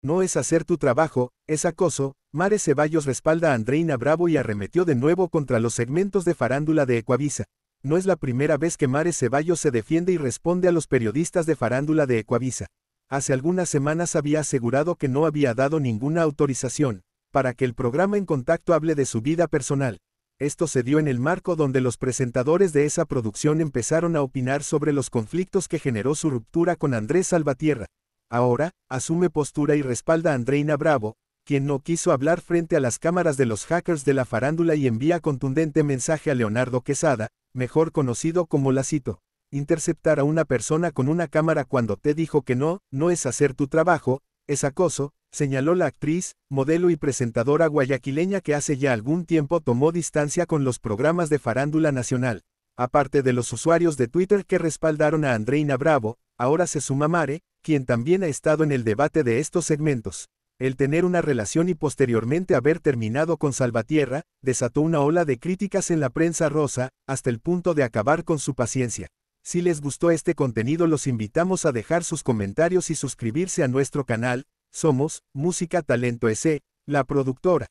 No es hacer tu trabajo, es acoso. Mare Ceballos respalda a Andreina Bravo y arremetió de nuevo contra los segmentos de farándula de Ecuavisa. No es la primera vez que Mare Ceballos se defiende y responde a los periodistas de farándula de Ecuavisa. Hace algunas semanas había asegurado que no había dado ninguna autorización para que el programa En Contacto hable de su vida personal. Esto se dio en el marco donde los presentadores de esa producción empezaron a opinar sobre los conflictos que generó su ruptura con Andrés Salvatierra. Ahora, asume postura y respalda a Andreina Bravo, quien no quiso hablar frente a las cámaras de los hackers de la farándula y envía contundente mensaje a Leonardo Quesada, mejor conocido como Cito. Interceptar a una persona con una cámara cuando te dijo que no, no es hacer tu trabajo, es acoso, señaló la actriz, modelo y presentadora guayaquileña que hace ya algún tiempo tomó distancia con los programas de farándula nacional. Aparte de los usuarios de Twitter que respaldaron a Andreina Bravo, ahora se suma Mare, quien también ha estado en el debate de estos segmentos. El tener una relación y posteriormente haber terminado con Salvatierra, desató una ola de críticas en la prensa rosa, hasta el punto de acabar con su paciencia. Si les gustó este contenido los invitamos a dejar sus comentarios y suscribirse a nuestro canal, somos, Música Talento S, la productora.